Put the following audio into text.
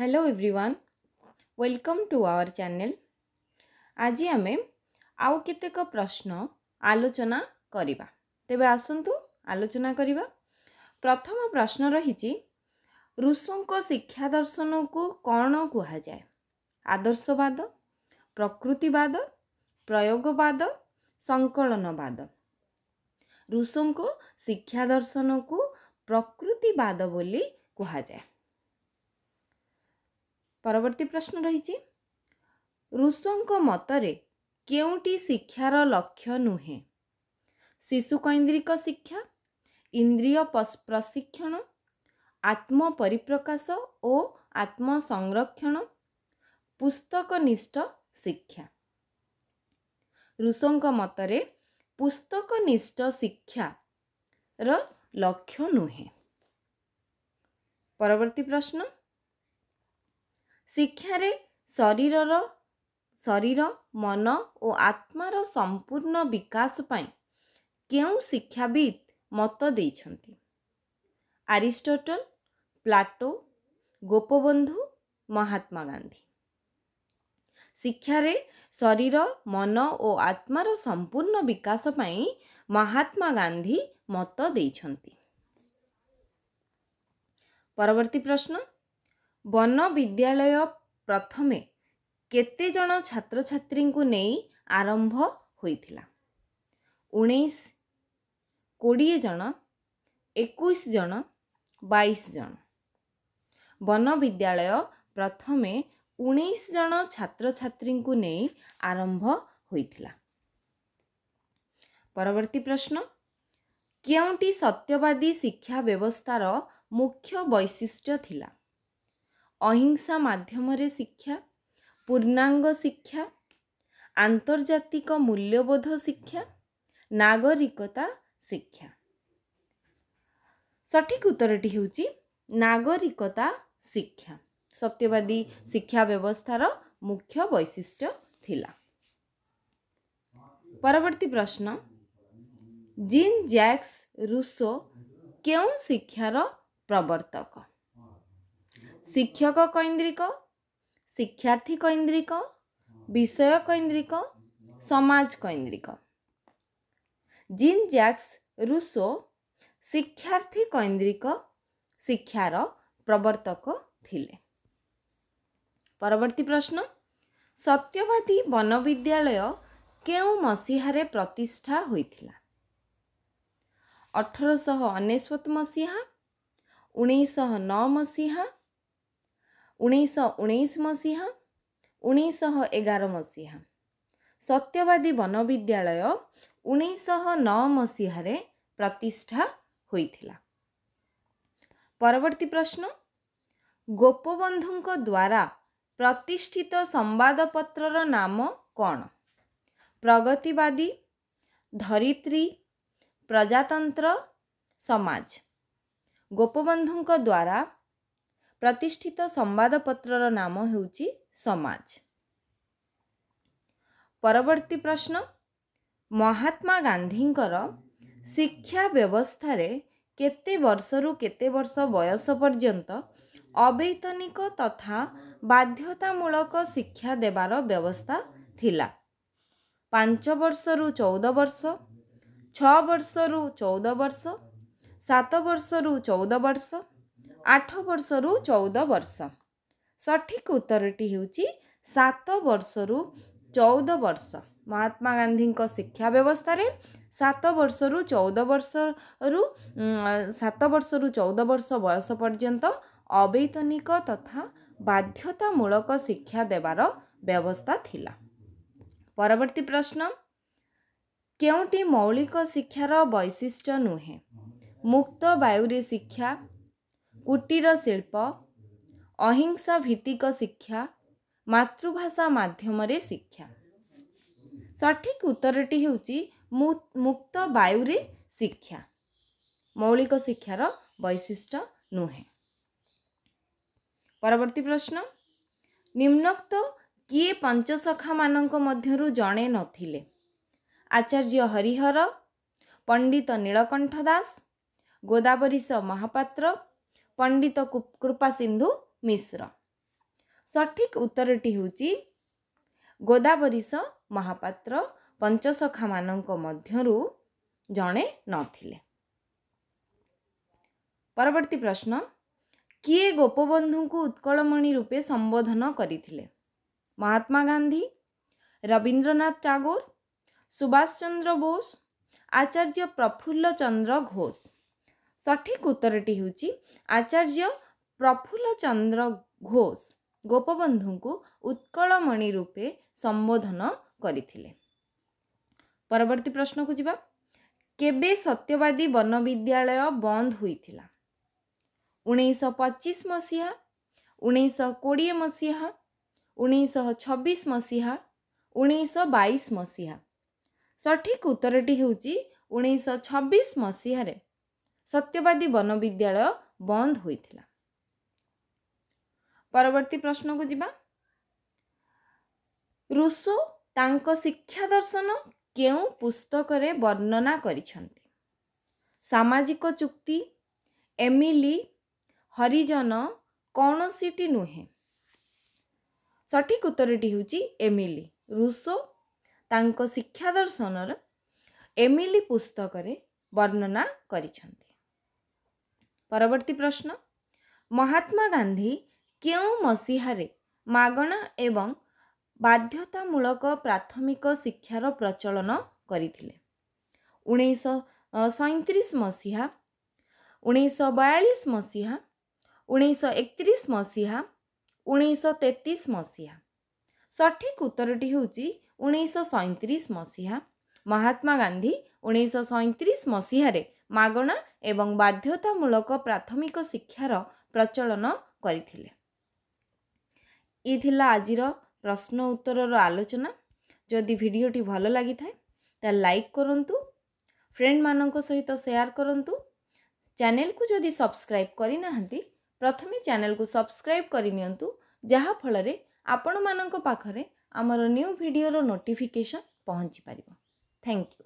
hello everyone welcome to our channel ଆଜି ଆମେ ଆଉ କେତେକ ପ୍ରଶ୍ନ ଆଲୋଚନା କରିବା ତେବେ ଆସନ୍ତୁ ଆଲୋଚନା କରିବା ପ୍ରଥମ ପ୍ରଶ୍ନ ରହିଛି ଋଷୁଙ୍କ ଶିକ୍ଷା ଦର୍ଶନକୁ କ'ଣ କୁହାଯାଏ ଆଦର୍ଶବାଦ ପ୍ରକୃତିବାଦ ପ୍ରୟୋଗବାଦ ସଙ୍କଳନବାଦ ଋଷୁଙ୍କ ଶିକ୍ଷା ଦର୍ଶନକୁ ପ୍ରକୃତିବାଦ ବୋଲି କୁହାଯାଏ ପରବର୍ତ୍ତୀ ପ୍ରଶ୍ନ ରହିଛି ଋଷଙ୍କ ମତରେ କେଉଁଟି ଶିକ୍ଷାର ଲକ୍ଷ୍ୟ ନୁହେଁ ଶିଶୁ କୈନ୍ଦ୍ରିକ ଶିକ୍ଷା ଇନ୍ଦ୍ରିୟ ପ୍ରଶିକ୍ଷଣ ଆତ୍ମ ପରିପ୍ରକାଶ ଓ ଆତ୍ମ ସଂରକ୍ଷଣ ପୁସ୍ତକନିଷ୍ଠ ଶିକ୍ଷା ଋଷଙ୍କ ମତରେ ପୁସ୍ତକନିଷ୍ଠ ଶିକ୍ଷାର ଲକ୍ଷ୍ୟ ନୁହେଁ ପରବର୍ତ୍ତୀ ପ୍ରଶ୍ନ ଶିକ୍ଷାରେ ଶରୀରର ଶରୀର ମନ ଓ ଆତ୍ମାର ସମ୍ପୂର୍ଣ୍ଣ ବିକାଶ ପାଇଁ କେଉଁ ଶିକ୍ଷାବିତ୍ ମତ ଦେଇଛନ୍ତି ଆରିଷ୍ଟଟଲ ପ୍ଲାଟୋ ଗୋପବନ୍ଧୁ ମହାତ୍ମା ଗାନ୍ଧୀ ଶିକ୍ଷାରେ ଶରୀର ମନ ଓ ଆତ୍ମାର ସମ୍ପୂର୍ଣ୍ଣ ବିକାଶ ପାଇଁ ମହାତ୍ମା ଗାନ୍ଧୀ ମତ ଦେଇଛନ୍ତି ପରବର୍ତ୍ତୀ ପ୍ରଶ୍ନ ବନ ବିଦ୍ୟାଳୟ ପ୍ରଥମେ କେତେ ଜଣ ଛାତ୍ରଛାତ୍ରୀଙ୍କୁ ନେଇ ଆରମ୍ଭ ହୋଇଥିଲା ଉଣେଇଶ କୋଡ଼ିଏ ଜଣ ଏକୋଇଶ ଜଣ ବାଇଶ ଜଣ ବନ ବିଦ୍ୟାଳୟ ପ୍ରଥମେ ଉଣେଇଶ ଜଣ ଛାତ୍ରଛାତ୍ରୀଙ୍କୁ ନେଇ ଆରମ୍ଭ ହୋଇଥିଲା ପରବର୍ତ୍ତୀ ପ୍ରଶ୍ନ କେଉଁଟି ସତ୍ୟବାଦୀ ଶିକ୍ଷା ବ୍ୟବସ୍ଥାର ମୁଖ୍ୟ ବୈଶିଷ୍ଟ୍ୟ ଥିଲା ଅହିଂସା ମାଧ୍ୟମରେ ଶିକ୍ଷା ପୂର୍ଣ୍ଣାଙ୍ଗ ଶିକ୍ଷା ଆନ୍ତର୍ଜାତିକ ମୂଲ୍ୟବୋଧ ଶିକ୍ଷା ନାଗରିକତା ଶିକ୍ଷା ସଠିକ୍ ଉତ୍ତରଟି ହେଉଛି ନାଗରିକତା ଶିକ୍ଷା ସତ୍ୟବାଦୀ ଶିକ୍ଷା ବ୍ୟବସ୍ଥାର ମୁଖ୍ୟ ବୈଶିଷ୍ଟ୍ୟ ଥିଲା ପରବର୍ତ୍ତୀ ପ୍ରଶ୍ନ ଜିନ୍ ଜ୍ୟାକ୍ସ ରୁସୋ କେଉଁ ଶିକ୍ଷାର ପ୍ରବର୍ତ୍ତକ ଶିକ୍ଷକ କୈନ୍ଦ୍ରିକ ଶିକ୍ଷାର୍ଥୀ କୈନ୍ଦ୍ରିକ ବିଷୟ କୈନ୍ଦ୍ରିକ ସମାଜ କୈନ୍ଦ୍ରିକ ଜିନ୍ ଜ୍ୟାକ୍ସ ରୁସୋ ଶିକ୍ଷାର୍ଥୀ କୈନ୍ଦ୍ରିକ ଶିକ୍ଷାର ପ୍ରବର୍ତ୍ତକ ଥିଲେ ପରବର୍ତ୍ତୀ ପ୍ରଶ୍ନ ସତ୍ୟବାଦୀ ବନବିଦ୍ୟାଳୟ କେଉଁ ମସିହାରେ ପ୍ରତିଷ୍ଠା ହୋଇଥିଲା ଅଠରଶହ ଅନେଶ୍ୱତ ମସିହା ଉଣେଇଶହ ନଅ ମସିହା ଉଣେଇଶହ ଉଣେଇଶ ମସିହା ଉଣେଇଶହ ଏଗାର ମସିହା ସତ୍ୟବାଦୀ ବନ ବିଦ୍ୟାଳୟ ଉଣେଇଶହ ନଅ ମସିହାରେ ପ୍ରତିଷ୍ଠା ହୋଇଥିଲା ପରବର୍ତ୍ତୀ ପ୍ରଶ୍ନ ଗୋପବନ୍ଧୁଙ୍କ ଦ୍ୱାରା ପ୍ରତିଷ୍ଠିତ ସମ୍ବାଦପତ୍ରର ନାମ କ'ଣ ପ୍ରଗତିବାଦୀ ଧରିତ୍ରୀ ପ୍ରଜାତନ୍ତ୍ର ସମାଜ ଗୋପବନ୍ଧୁଙ୍କ ଦ୍ୱାରା ପ୍ରତିଷ୍ଠିତ ସମ୍ବାଦପତ୍ରର ନାମ ହେଉଛି ସମାଜ ପରବର୍ତ୍ତୀ ପ୍ରଶ୍ନ ମହାତ୍ମା ଗାନ୍ଧୀଙ୍କର ଶିକ୍ଷା ବ୍ୟବସ୍ଥାରେ କେତେ ବର୍ଷରୁ କେତେ ବର୍ଷ ବୟସ ପର୍ଯ୍ୟନ୍ତ ଅବୈତନିକ ତଥା ବାଧ୍ୟତାମୂଳକ ଶିକ୍ଷା ଦେବାର ବ୍ୟବସ୍ଥା ଥିଲା ପାଞ୍ଚ ବର୍ଷରୁ ଚଉଦ ବର୍ଷ ଛଅ ବର୍ଷରୁ ଚଉଦ ବର୍ଷ ସାତ ବର୍ଷରୁ ଚଉଦ ବର୍ଷ ଆଠ ବର୍ଷରୁ ଚଉଦ ବର୍ଷ ସଠିକ୍ ଉତ୍ତରଟି ହେଉଛି ସାତ ବର୍ଷରୁ ଚଉଦ ବର୍ଷ ମହାତ୍ମା ଗାନ୍ଧୀଙ୍କ ଶିକ୍ଷା ବ୍ୟବସ୍ଥାରେ ସାତ ବର୍ଷରୁ ଚଉଦ ବର୍ଷରୁ ସାତ ବର୍ଷରୁ ଚଉଦ ବର୍ଷ ବୟସ ପର୍ଯ୍ୟନ୍ତ ଅବୈତନିକ ତଥା ବାଧ୍ୟତାମୂଳକ ଶିକ୍ଷା ଦେବାର ବ୍ୟବସ୍ଥା ଥିଲା ପରବର୍ତ୍ତୀ ପ୍ରଶ୍ନ କେଉଁଟି ମୌଳିକ ଶିକ୍ଷାର ବୈଶିଷ୍ଟ୍ୟ ନୁହେଁ ମୁକ୍ତ ବାୟୁରେ ଶିକ୍ଷା कुटीर शिल्प अहिंसा भित्तिक शिक्षा मातृभाषा माध्यम र शिक्षा सठिक उत्तर टी चाहिँ मुक्त वायु शिक्षा मौलिक शिक्षार वैशिष्ट परवर्ती प्रश्न निम्नोक्त कि पञ्चा मध्य जचार्य हरिहर पंडित नीलकण्ठ दास गोदावरीस महापात्र ପଣ୍ଡିତ କୃପା ସିନ୍ଧୁ ମିଶ୍ର ସଠିକ୍ ଉତ୍ତରଟି ହେଉଛି ଗୋଦାବରିଶ ମହାପାତ୍ର ପଞ୍ଚସଖାମାନଙ୍କ ମଧ୍ୟରୁ ଜଣେ ନଥିଲେ ପରବର୍ତ୍ତୀ ପ୍ରଶ୍ନ କିଏ ଗୋପବନ୍ଧୁଙ୍କୁ ଉତ୍କଳମଣି ରୂପେ ସମ୍ବୋଧନ କରିଥିଲେ ମହାତ୍ମା ଗାନ୍ଧୀ ରବୀନ୍ଦ୍ରନାଥ ଟାଗୋର ସୁଭାଷ ଚନ୍ଦ୍ର ବୋଷ ଆଚାର୍ଯ୍ୟ ପ୍ରଫୁଲ୍ଲ ଚନ୍ଦ୍ର ଘୋଷ सठिक उत्तरटी आचार्य प्रफुल्ल चंद्र घोष गोपबन्धु उत्कलमणिरूप सम्बोधन प्रश्न प्रश्नको जु के सत्यवादी बनविद्यालय बन्द हुन्छ उन्स मसीहा मसहा उोडिए मसहा उब्बिस मसहा मसीहा सठिक उत्तर टी चाहिँ उन्स छब्बिस मसहारे ସତ୍ୟବାଦୀ ବନ ବିଦ୍ୟାଳୟ ବନ୍ଦ ହୋଇଥିଲା ପରବର୍ତ୍ତୀ ପ୍ରଶ୍ନକୁ ଯିବା ଋଷୁ ତାଙ୍କ ଶିକ୍ଷା ଦର୍ଶନ କେଉଁ ପୁସ୍ତକରେ ବର୍ଣ୍ଣନା କରିଛନ୍ତି ସାମାଜିକ ଚୁକ୍ତି ଏମିଲି ହରିଜନ କୌଣସିଟି ନୁହେଁ ସଠିକ୍ ଉତ୍ତରଟି ହେଉଛି ଏମିଲି ରୁଷୋ ତାଙ୍କ ଶିକ୍ଷା ଦର୍ଶନର ଏମିଲି ପୁସ୍ତକରେ ବର୍ଣ୍ଣନା କରିଛନ୍ତି परवर्ती प्रश्न महात्मा गांधी गान्धी केही मसहारे म बाध्यतामूलक प्राथमिक शिक्षार प्रचलन गरि सैँतिस मसीहा उन्नैश मसीहा मसहा मसीहा मसहा मसीहा मसहा सठिक उत्तर टी चाहिँ उन्नाइस सैँतिस मसहा महात्मा गांधी उन्ैश सैँतिस मसहारे ମାଗଣା ଏବଂ ବାଧ୍ୟତାମୂଳକ ପ୍ରାଥମିକ ଶିକ୍ଷାର ପ୍ରଚଳନ କରିଥିଲେ ଇ ଥିଲା ଆଜିର ପ୍ରଶ୍ନ ଉତ୍ତରର ଆଲୋଚନା ଯଦି ଭିଡ଼ିଓଟି ଭଲ ଲାଗିଥାଏ ତାହେଲେ ଲାଇକ୍ କରନ୍ତୁ ଫ୍ରେଣ୍ଡମାନଙ୍କ ସହିତ ସେୟାର କରନ୍ତୁ ଚ୍ୟାନେଲକୁ ଯଦି ସବସ୍କ୍ରାଇବ୍ କରିନାହାନ୍ତି ପ୍ରଥମେ ଚ୍ୟାନେଲକୁ ସବସ୍କ୍ରାଇବ୍ କରିନିଅନ୍ତୁ ଯାହାଫଳରେ ଆପଣମାନଙ୍କ ପାଖରେ ଆମର ନ୍ୟୁ ଭିଡ଼ିଓର ନୋଟିଫିକେସନ୍ ପହଞ୍ଚିପାରିବ ଥ୍ୟାଙ୍କ ୟୁ